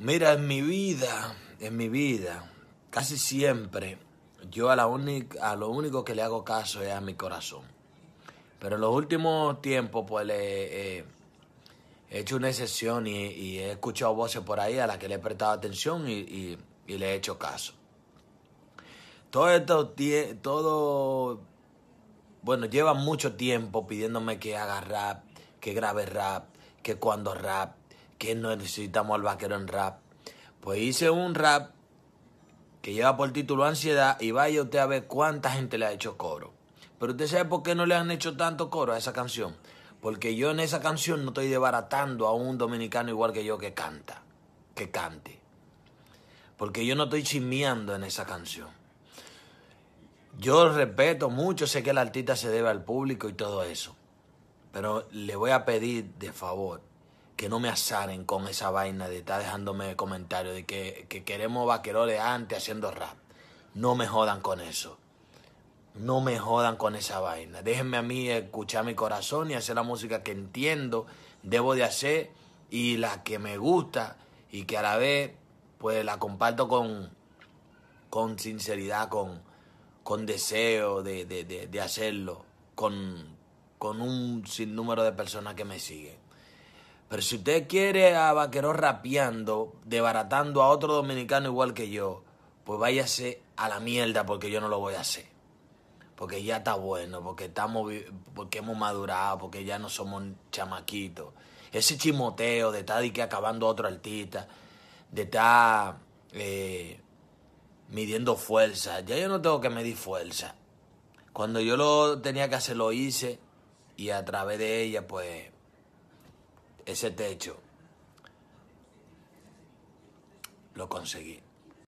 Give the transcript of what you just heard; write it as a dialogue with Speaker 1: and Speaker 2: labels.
Speaker 1: Mira, en mi vida, en mi vida, casi siempre yo a, lo único que le hago caso es a mi corazón. Pero en los últimos tiempos, pues le, eh, he hecho una excepción y, he escuchado voces por ahí a las que le he prestado atención y, le he hecho caso. Todo esto, todo, bueno, lleva mucho tiempo pidiéndome que haga rap, que grabe rap, que cuando rap, qué no necesitamos al vaquero en rap? Pues hice un rap que lleva por título Ansiedad y vaya usted a ver cuánta gente le ha hecho coro. Pero usted sabe por qué no le han hecho tanto coro a esa canción. Porque yo en esa canción no estoy debaratando a un dominicano igual que yo que canta, que cante. Porque yo no estoy chismeando en esa canción. Yo respeto mucho, sé que el artista se debe al público y todo eso. Pero le voy a pedir de favor que no me asaren con esa vaina de estar dejándome comentarios de que, que queremos vaqueroles antes haciendo rap. No me jodan con eso. No me jodan con esa vaina. Déjenme a mí escuchar mi corazón y hacer la música que entiendo, debo de hacer y la que me gusta y que a la vez pues la comparto con, con sinceridad, con, con deseo de, de, de, de hacerlo, con, con un sinnúmero de personas que me siguen. Pero si usted quiere a Vaqueros rapeando, debaratando a otro dominicano igual que yo, pues váyase a la mierda porque yo no lo voy a hacer. Porque ya está bueno, porque, estamos, porque hemos madurado, porque ya no somos chamaquitos. Ese chimoteo de estar que acabando a otro artista, de estar eh, midiendo fuerza. Ya yo no tengo que medir fuerza. Cuando yo lo tenía que hacer, lo hice y a través de ella, pues ese techo. Lo conseguí.